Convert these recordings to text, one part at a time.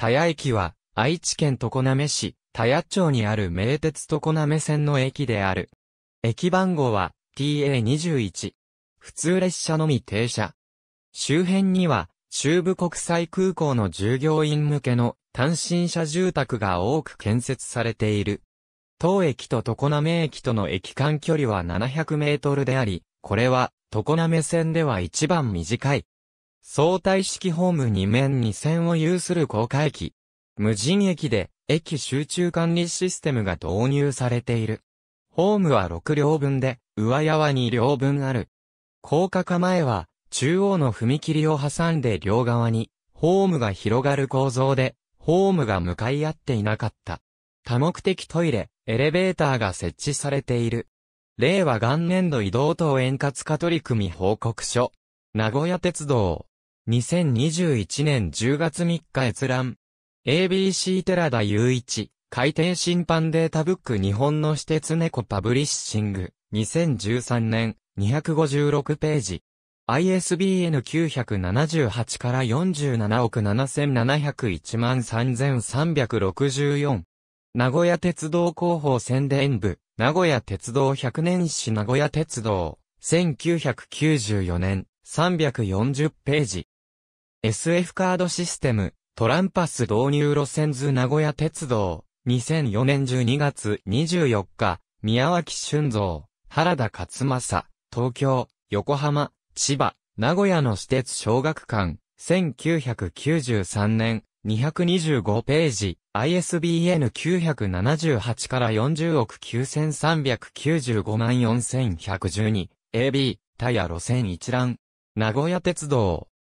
田谷駅は、愛知県常滑市、田谷町にある名鉄常滑線の駅である。駅番号は、TA21。普通列車のみ停車。周辺には、中部国際空港の従業員向けの単身者住宅が多く建設されている。当駅と常滑駅との駅間距離は700メートルであり、これは常滑線では一番短い相対式ホーム2面2線を有する高架駅。無人駅で、駅集中管理システムが導入されている。ホームは6両分で、上屋は2両分ある。高架化前は、中央の踏切を挟んで両側に、ホームが広がる構造で、ホームが向かい合っていなかった。多目的トイレ、エレベーターが設置されている。令和元年度移動等円滑化取り組み報告書。名古屋鉄道。2021年10月3日閲覧。ABC 寺田雄一、海底審判データブック日本の私鉄猫パブリッシング、2013年、256ページ。ISBN 978から47億7701万3364。名古屋鉄道広報宣伝部、名古屋鉄道100年史名古屋鉄道、1994年、340ページ。SF カードシステム、トランパス導入路線図名古屋鉄道、2004年12月24日、宮脇俊造、原田勝正、東京、横浜、千葉、名古屋の私鉄小学館、1993年、225ページ、ISBN 978から40億9395万4112、AB、タイヤ路線一覧、名古屋鉄道、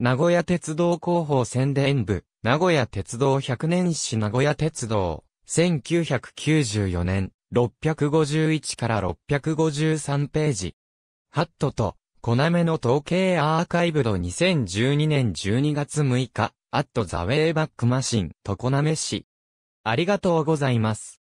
名古屋鉄道広報宣伝部、名古屋鉄道100年史名古屋鉄道、1994年、651から653ページ。ハットと、コナメの統計アーカイブド2012年12月6日、アットザウェイバックマシン、ナメ市。ありがとうございます。